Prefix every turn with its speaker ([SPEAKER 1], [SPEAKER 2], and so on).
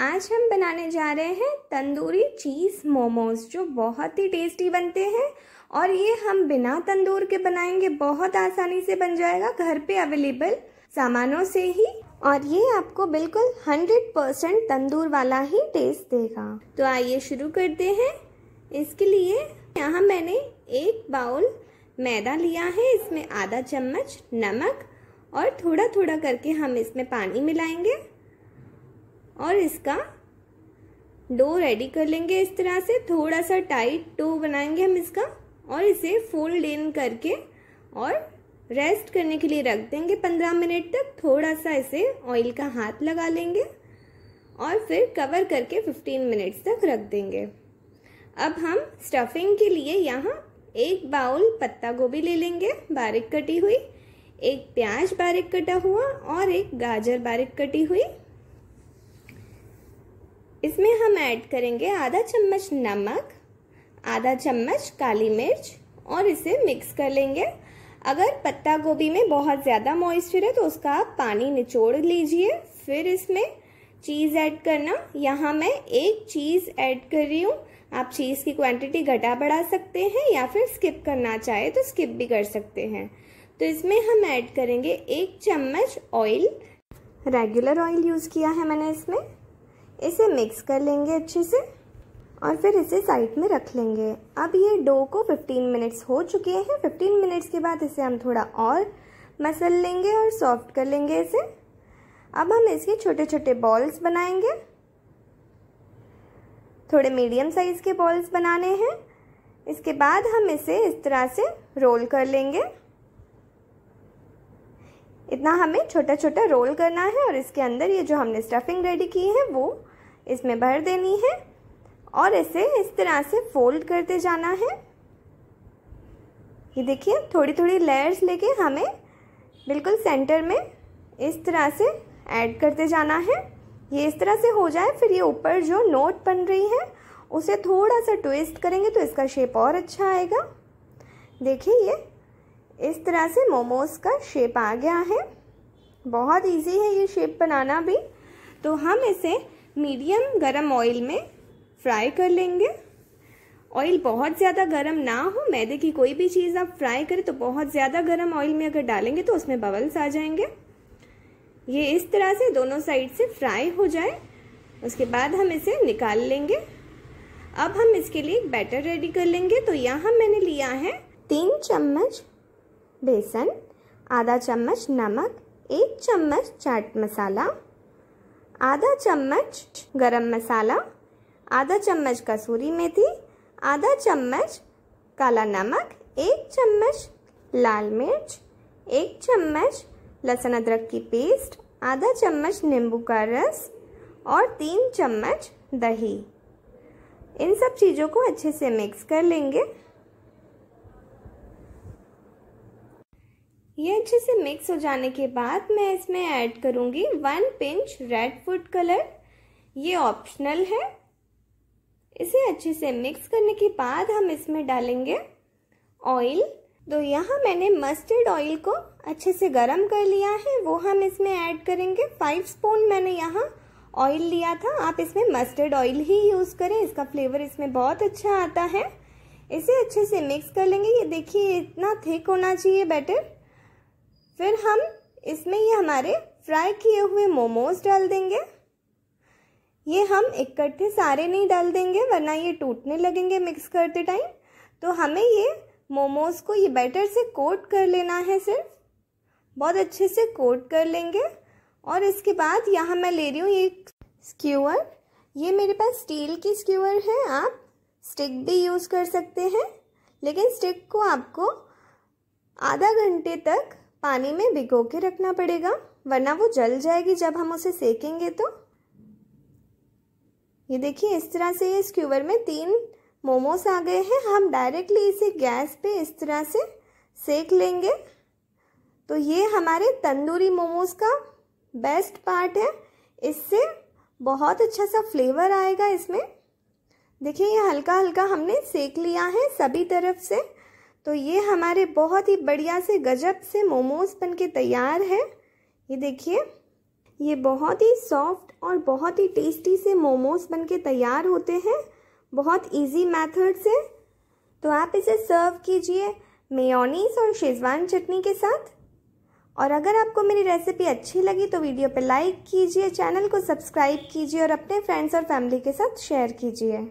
[SPEAKER 1] आज हम बनाने जा रहे हैं तंदूरी चीज़ मोमोज जो बहुत ही टेस्टी बनते हैं और ये हम बिना तंदूर के बनाएंगे बहुत आसानी से बन जाएगा घर पे अवेलेबल सामानों से ही और ये आपको बिल्कुल 100 परसेंट तंदूर वाला ही टेस्ट देगा तो आइए शुरू करते हैं इसके लिए यहाँ मैंने एक बाउल मैदा लिया है इसमें आधा चम्मच नमक और थोड़ा थोड़ा करके हम इसमें पानी मिलाएंगे और इसका डो रेडी कर लेंगे इस तरह से थोड़ा सा टाइट डो बनाएंगे हम इसका और इसे फोल्ड इन करके और रेस्ट करने के लिए रख देंगे पंद्रह मिनट तक थोड़ा सा इसे ऑयल का हाथ लगा लेंगे और फिर कवर करके फिफ्टीन मिनट्स तक रख देंगे अब हम स्टफिंग के लिए यहाँ एक बाउल पत्ता गोभी ले लेंगे बारीक कटी हुई एक प्याज बारीक कटा हुआ और एक गाजर बारीक कटी हुई इसमें हम ऐड करेंगे आधा चम्मच नमक आधा चम्मच काली मिर्च और इसे मिक्स कर लेंगे अगर पत्ता गोभी में बहुत ज़्यादा मॉइस्चर है तो उसका आप पानी निचोड़ लीजिए फिर इसमें चीज़ ऐड करना यहाँ मैं एक चीज़ ऐड कर रही हूँ आप चीज़ की क्वांटिटी घटा बढ़ा सकते हैं या फिर स्किप करना चाहे तो स्किप भी कर सकते हैं तो इसमें हम ऐड करेंगे एक चम्मच ऑयल रेगुलर ऑयल यूज़ किया है मैंने इसमें इसे मिक्स कर लेंगे अच्छे से और फिर इसे साइड में रख लेंगे अब ये डो को 15 मिनट्स हो चुके हैं 15 मिनट्स के बाद इसे हम थोड़ा और मसल लेंगे और सॉफ्ट कर लेंगे इसे अब हम इसके छोटे छोटे बॉल्स बनाएंगे थोड़े मीडियम साइज़ के बॉल्स बनाने हैं इसके बाद हम इसे इस तरह से रोल कर लेंगे इतना हमें छोटा छोटा रोल करना है और इसके अंदर ये जो हमने स्टफिंग रेडी की है वो इसमें भर देनी है और इसे इस तरह से फोल्ड करते जाना है ये देखिए थोड़ी थोड़ी लेयर्स लेके हमें बिल्कुल सेंटर में इस तरह से ऐड करते जाना है ये इस तरह से हो जाए फिर ये ऊपर जो नोट बन रही है उसे थोड़ा सा ट्विस्ट करेंगे तो इसका शेप और अच्छा आएगा देखिए ये इस तरह से मोमोज का शेप आ गया है बहुत इजी है ये शेप बनाना भी तो हम इसे मीडियम गरम ऑयल में फ्राई कर लेंगे ऑयल बहुत ज़्यादा गर्म ना हो मैदे की कोई भी चीज़ आप फ्राई करें तो बहुत ज़्यादा गर्म ऑयल में अगर डालेंगे तो उसमें बबल्स आ जाएंगे ये इस तरह से दोनों साइड से फ्राई हो जाए उसके बाद हम इसे निकाल लेंगे अब हम इसके लिए एक बैटर रेडी कर लेंगे तो यहाँ मैंने लिया है तीन चम्मच बेसन आधा चम्मच नमक एक चम्मच चाट मसाला आधा चम्मच गरम मसाला आधा चम्मच कसूरी मेथी आधा चम्मच काला नमक एक चम्मच लाल मिर्च एक चम्मच लहसुन अदरक की पेस्ट आधा चम्मच नींबू का रस और तीन चम्मच दही इन सब चीज़ों को अच्छे से मिक्स कर लेंगे ये अच्छे से मिक्स हो जाने के बाद मैं इसमें ऐड करूँगी one pinch red food colour ये ऑप्शनल है इसे अच्छे से मिक्स करने के बाद हम इसमें डालेंगे ऑयल तो यहाँ मैंने मस्टर्ड ऑयल को अच्छे से गरम कर लिया है वो हम इसमें ऐड करेंगे फाइव स्पून मैंने यहाँ ऑयल लिया था आप इसमें मस्टर्ड ऑयल ही यूज़ करें इसका फ्लेवर इसमें बहुत अच्छा आता है इसे अच्छे से मिक्स कर लेंगे ये देखिए इतना थिक होना चाहिए बैटर फिर हम इसमें ये हमारे फ्राई किए हुए मोमोज डाल देंगे ये हम इकट्ठे सारे नहीं डाल देंगे वरना ये टूटने लगेंगे मिक्स करते टाइम तो हमें ये मोमोज को ये बैटर से कोट कर लेना है सिर्फ बहुत अच्छे से कोट कर लेंगे और इसके बाद यहाँ मैं ले रही हूँ ये स्क्यूअर ये मेरे पास स्टील की स्क्यूअर है आप स्टिक भी यूज़ कर सकते हैं लेकिन स्टिक को आपको आधा घंटे तक पानी में भिगो के रखना पड़ेगा वरना वो जल जाएगी जब हम उसे सेकेंगे तो ये देखिए इस तरह से इस क्यूवर में तीन मोमोस आ गए हैं हम डायरेक्टली इसे गैस पे इस तरह से सेक लेंगे तो ये हमारे तंदूरी मोमोज का बेस्ट पार्ट है इससे बहुत अच्छा सा फ्लेवर आएगा इसमें देखिए ये हल्का हल्का हमने सेक लिया है सभी तरफ से तो ये हमारे बहुत ही बढ़िया से गजब से मोमोज बन के तैयार है ये देखिए ये बहुत ही सॉफ्ट और बहुत ही टेस्टी से मोमोज बन के तैयार होते हैं बहुत इजी मेथड से तो आप इसे सर्व कीजिए मेयोनीस और शेजवान चटनी के साथ और अगर आपको मेरी रेसिपी अच्छी लगी तो वीडियो पर लाइक कीजिए चैनल को सब्सक्राइब कीजिए और अपने फ्रेंड्स और फैमिली के साथ शेयर कीजिए